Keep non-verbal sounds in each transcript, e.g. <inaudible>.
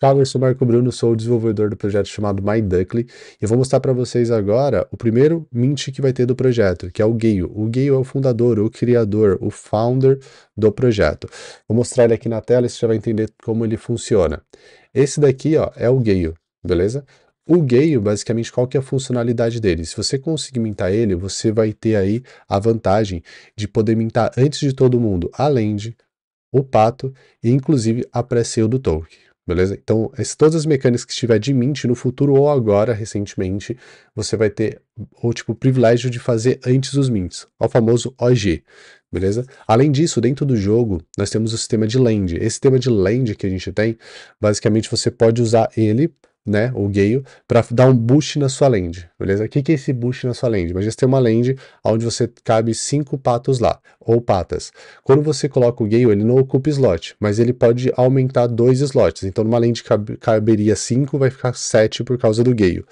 Fala, eu sou Marco Bruno, sou o desenvolvedor do projeto chamado MyDuckly e eu vou mostrar para vocês agora o primeiro mint que vai ter do projeto, que é o Gale. O Gale é o fundador, o criador, o founder do projeto. Vou mostrar ele aqui na tela e você já vai entender como ele funciona. Esse daqui ó, é o Gale, beleza? O Gale, basicamente, qual que é a funcionalidade dele? Se você conseguir mintar ele, você vai ter aí a vantagem de poder mintar antes de todo mundo além de o Pato e, inclusive, a pré do Tolkien beleza? Então, todas as mecânicas que estiver de mint no futuro ou agora, recentemente, você vai ter o tipo privilégio de fazer antes dos mints, o famoso OG, beleza? Além disso, dentro do jogo, nós temos o sistema de land. Esse sistema de land que a gente tem, basicamente você pode usar ele né, o gay, para dar um boost na sua land, beleza? O que, que é esse boost na sua land? Imagina você tem uma land onde você cabe cinco patos lá, ou patas. Quando você coloca o gay, ele não ocupa slot, mas ele pode aumentar dois slots. Então, numa land cab caberia cinco, vai ficar sete por causa do gay.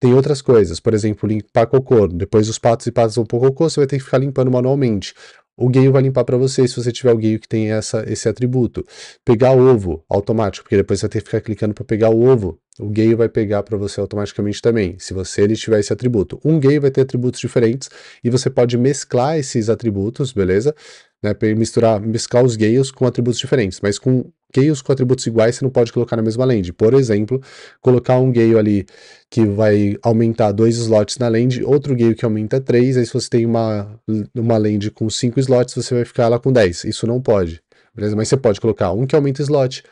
Tem outras coisas, por exemplo, limpar cocô. Depois os patos e patas vão pôr cocô, você vai ter que ficar limpando manualmente. O gay vai limpar para você se você tiver o gay que tem essa, esse atributo. Pegar ovo automático, porque depois você vai ter que ficar clicando para pegar o ovo o gay vai pegar para você automaticamente também, se você ele tiver esse atributo. Um gay vai ter atributos diferentes e você pode mesclar esses atributos, beleza? Né, misturar, mesclar os gays com atributos diferentes, mas com gays com atributos iguais você não pode colocar na mesma land. Por exemplo, colocar um gay ali que vai aumentar dois slots na land, outro gay que aumenta três, aí se você tem uma, uma land com cinco slots, você vai ficar lá com dez. Isso não pode, beleza? Mas você pode colocar um que aumenta slot,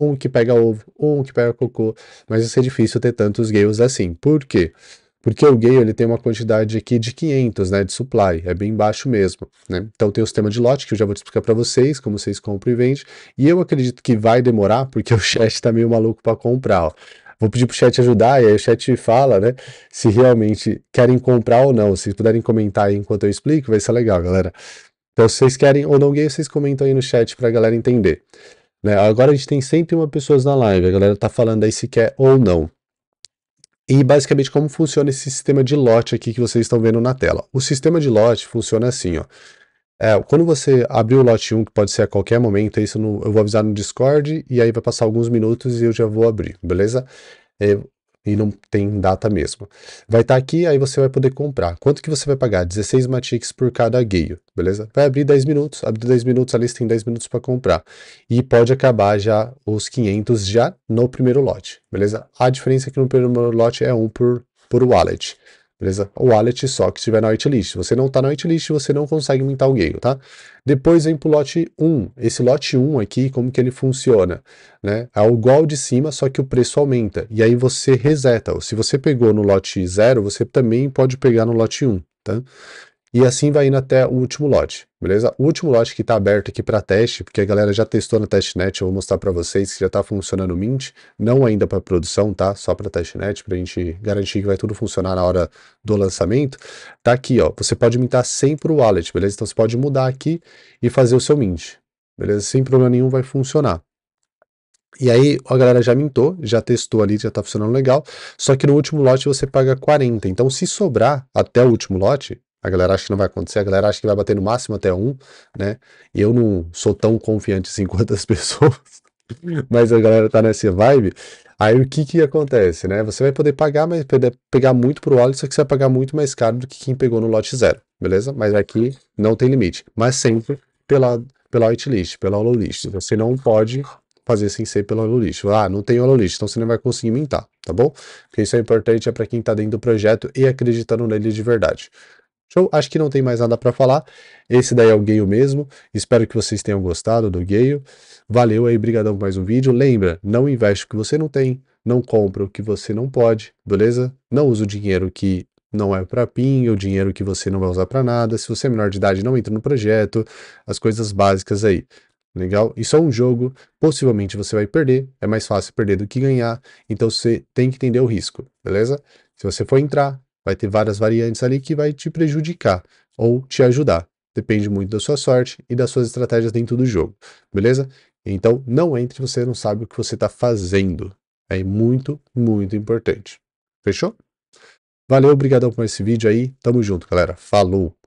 um que pega ovo, um que pega cocô, mas isso é difícil ter tantos gays assim. Por quê? Porque o gay ele tem uma quantidade aqui de 500, né, de supply, é bem baixo mesmo, né? Então tem o sistema de lote que eu já vou te explicar para vocês, como vocês compram e vendem, e eu acredito que vai demorar porque <laughs> o chat tá meio maluco para comprar, ó. Vou pedir pro chat ajudar, e aí o chat fala, né, se realmente querem comprar ou não. Se puderem comentar aí enquanto eu explico, vai ser legal, galera. Então, se vocês querem ou não gay, vocês comentam aí no chat pra galera entender. Né? Agora a gente tem 101 pessoas na live, a galera tá falando aí se quer ou não. E basicamente como funciona esse sistema de lote aqui que vocês estão vendo na tela. O sistema de lote funciona assim, ó. É, quando você abrir o lote 1, que pode ser a qualquer momento, isso eu, eu vou avisar no Discord e aí vai passar alguns minutos e eu já vou abrir, beleza? É, e não tem data mesmo. Vai estar tá aqui, aí você vai poder comprar. Quanto que você vai pagar? 16 Matix por cada guio, beleza? Vai abrir 10 minutos, abre 10 minutos, a lista tem 10 minutos para comprar. E pode acabar já os 500 já no primeiro lote, beleza? A diferença é que no primeiro lote é um por, por wallet beleza? O wallet só que estiver na whitelist. Se você não está na whitelist, você não consegue mintar o Gale, tá? Depois vem para o lote 1. Esse lote 1 aqui, como que ele funciona? Né? É igual de cima, só que o preço aumenta. E aí você reseta. Se você pegou no lote 0, você também pode pegar no lote 1, tá? E assim vai indo até o último lote, beleza? O último lote que está aberto aqui para teste, porque a galera já testou na testnet, eu vou mostrar para vocês que já está funcionando o Mint, não ainda para produção, tá? Só para testnet, para a gente garantir que vai tudo funcionar na hora do lançamento. Tá aqui, ó, você pode mintar sempre o wallet, beleza? Então você pode mudar aqui e fazer o seu Mint, beleza? Sem problema nenhum vai funcionar. E aí a galera já mintou, já testou ali, já tá funcionando legal. Só que no último lote você paga 40. Então se sobrar até o último lote, a galera acha que não vai acontecer, a galera acha que vai bater no máximo até um, né? E eu não sou tão confiante assim <laughs> quanto as pessoas, mas a galera tá nessa vibe. Aí o que que acontece, né? Você vai poder pagar, mas pegar muito pro óleo, só que você vai pagar muito mais caro do que quem pegou no lote zero, beleza? Mas aqui não tem limite, mas sempre pela pela whitelist, pela hollow list. Você não pode fazer sem ser pelo hololist. Ah, não tem hololist, então você não vai conseguir mintar, tá bom? Porque isso é importante é para quem está dentro do projeto e acreditando nele de verdade. Show? Acho que não tem mais nada para falar. Esse daí é o Gale mesmo. Espero que vocês tenham gostado do Gale. Valeu aí, brigadão por mais um vídeo. Lembra, não investe o que você não tem, não compra o que você não pode, beleza? Não usa o dinheiro que não é para PIN, o dinheiro que você não vai usar para nada. Se você é menor de idade, não entra no projeto. As coisas básicas aí. Legal? Isso é um jogo, possivelmente você vai perder, é mais fácil perder do que ganhar, então você tem que entender o risco, beleza? Se você for entrar, Vai ter várias variantes ali que vai te prejudicar ou te ajudar. Depende muito da sua sorte e das suas estratégias dentro do jogo, beleza? Então não entre se você não sabe o que você está fazendo. É muito, muito importante. Fechou? Valeu, obrigadão por esse vídeo aí. Tamo junto, galera. Falou!